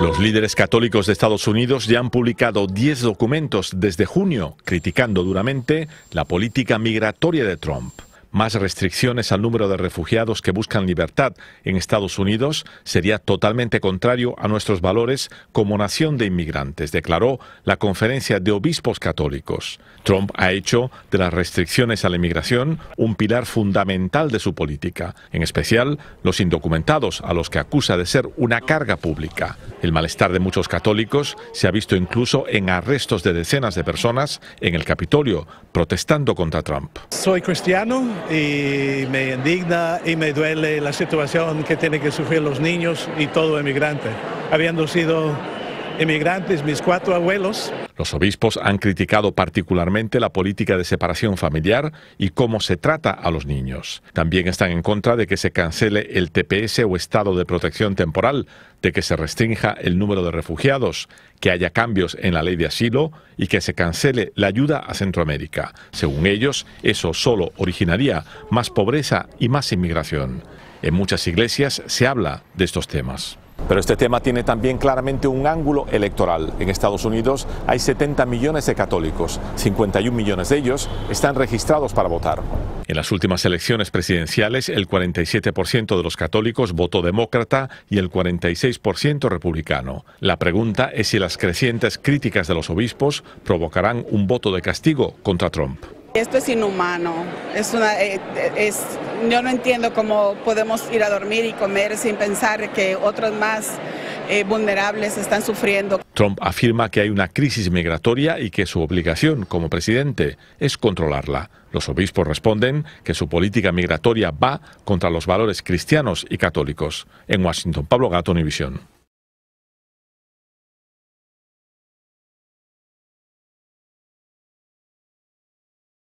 Los líderes católicos de Estados Unidos ya han publicado 10 documentos desde junio criticando duramente la política migratoria de Trump. Más restricciones al número de refugiados que buscan libertad en Estados Unidos sería totalmente contrario a nuestros valores como nación de inmigrantes, declaró la conferencia de obispos católicos. Trump ha hecho de las restricciones a la inmigración un pilar fundamental de su política, en especial los indocumentados a los que acusa de ser una carga pública. El malestar de muchos católicos se ha visto incluso en arrestos de decenas de personas en el Capitolio protestando contra Trump. Soy cristiano y me indigna y me duele la situación que tienen que sufrir los niños y todo emigrante, habiendo sido emigrantes, mis cuatro abuelos. Los obispos han criticado particularmente la política de separación familiar y cómo se trata a los niños. También están en contra de que se cancele el TPS o estado de protección temporal, de que se restrinja el número de refugiados, que haya cambios en la ley de asilo y que se cancele la ayuda a Centroamérica. Según ellos, eso solo originaría más pobreza y más inmigración. En muchas iglesias se habla de estos temas. Pero este tema tiene también claramente un ángulo electoral. En Estados Unidos hay 70 millones de católicos, 51 millones de ellos están registrados para votar. En las últimas elecciones presidenciales, el 47% de los católicos votó demócrata y el 46% republicano. La pregunta es si las crecientes críticas de los obispos provocarán un voto de castigo contra Trump. Esto es inhumano, eh, eh, yo no entiendo cómo podemos ir a dormir y comer sin pensar que otros más eh, vulnerables están sufriendo. Trump afirma que hay una crisis migratoria y que su obligación como presidente es controlarla. Los obispos responden que su política migratoria va contra los valores cristianos y católicos. En Washington, Pablo Gato, Univisión.